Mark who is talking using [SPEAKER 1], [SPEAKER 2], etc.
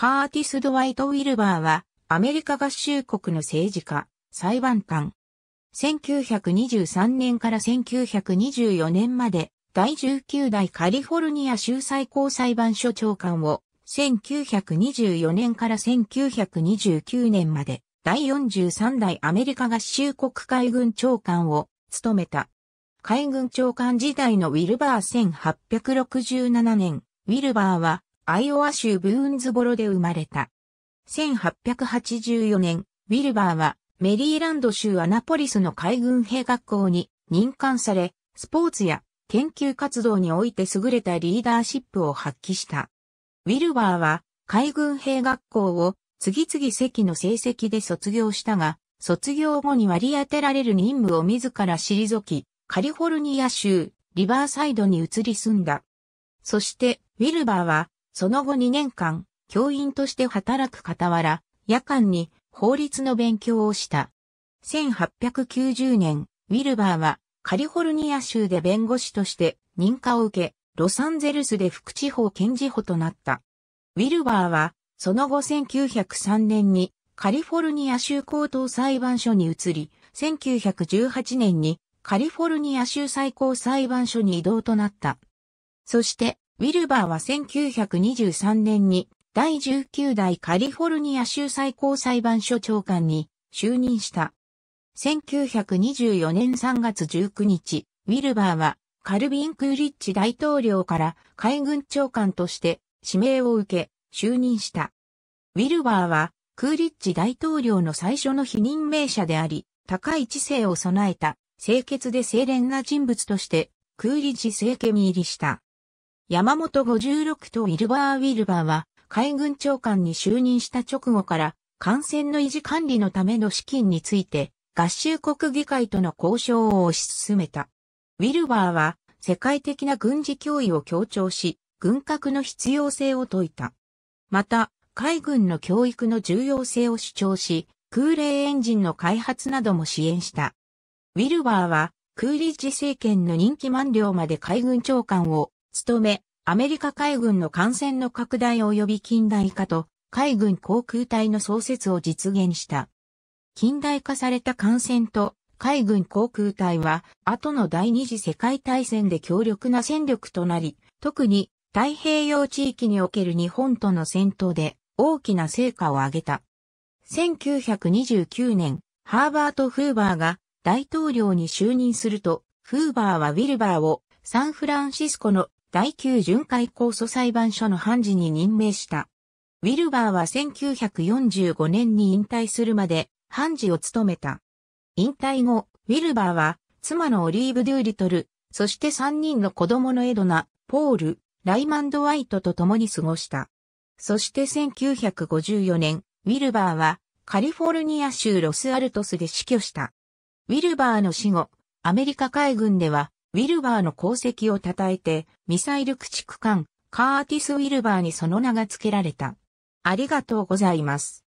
[SPEAKER 1] カーティス・ドワイト・ウィルバーは、アメリカ合衆国の政治家、裁判官。1923年から1924年まで、第19代カリフォルニア州最高裁判所長官を、1924年から1929年まで、第43代アメリカ合衆国海軍長官を務めた。海軍長官時代のウィルバー1867年、ウィルバーはアイオワ州ブーンズボロで生まれた。1884年、ウィルバーはメリーランド州アナポリスの海軍兵学校に任官され、スポーツや研究活動において優れたリーダーシップを発揮した。ウィルバーは海軍兵学校を次々席の成績で卒業したが、卒業後に割り当てられる任務を自ら退き、カリフォルニア州リバーサイドに移り住んだ。そして、ウィルバーはその後2年間、教員として働く傍ら、夜間に法律の勉強をした。1890年、ウィルバーはカリフォルニア州で弁護士として認可を受け、ロサンゼルスで副地方検事補となった。ウィルバーは、その後1903年にカリフォルニア州高等裁判所に移り、1918年にカリフォルニア州最高裁判所に移動となった。そして、ウィルバーは1923年に第19代カリフォルニア州最高裁判所長官に就任した。1924年3月19日、ウィルバーはカルビン・クーリッチ大統領から海軍長官として指名を受け就任した。ウィルバーはクーリッチ大統領の最初の非任命者であり、高い知性を備えた清潔で清廉な人物としてクーリッジ政権に入りした。山本56とウィルバー・ウィルバーは海軍長官に就任した直後から感染の維持管理のための資金について合衆国議会との交渉を推し進めた。ウィルバーは世界的な軍事脅威を強調し、軍拡の必要性を説いた。また、海軍の教育の重要性を主張し、空冷エンジンの開発なども支援した。ウィルバーは、クーリッジ政権の任期満了まで海軍長官を務め、アメリカ海軍の艦船の拡大及び近代化と海軍航空隊の創設を実現した。近代化された艦船と海軍航空隊は後の第二次世界大戦で強力な戦力となり、特に太平洋地域における日本との戦闘で大きな成果を上げた。1929年、ハーバート・フーバーが大統領に就任すると、フーバーはウィルバーをサンフランシスコの第9巡回控訴裁判所の判事に任命した。ウィルバーは1945年に引退するまで判事を務めた。引退後、ウィルバーは妻のオリーブ・デューリトル、そして3人の子供のエドナ、ポール、ライマンド・ワイトと共に過ごした。そして1954年、ウィルバーはカリフォルニア州ロスアルトスで死去した。ウィルバーの死後、アメリカ海軍ではウィルバーの功績を称えて、ミサイル駆逐艦、カーティス・ウィルバーにその名が付けられた。ありがとうございます。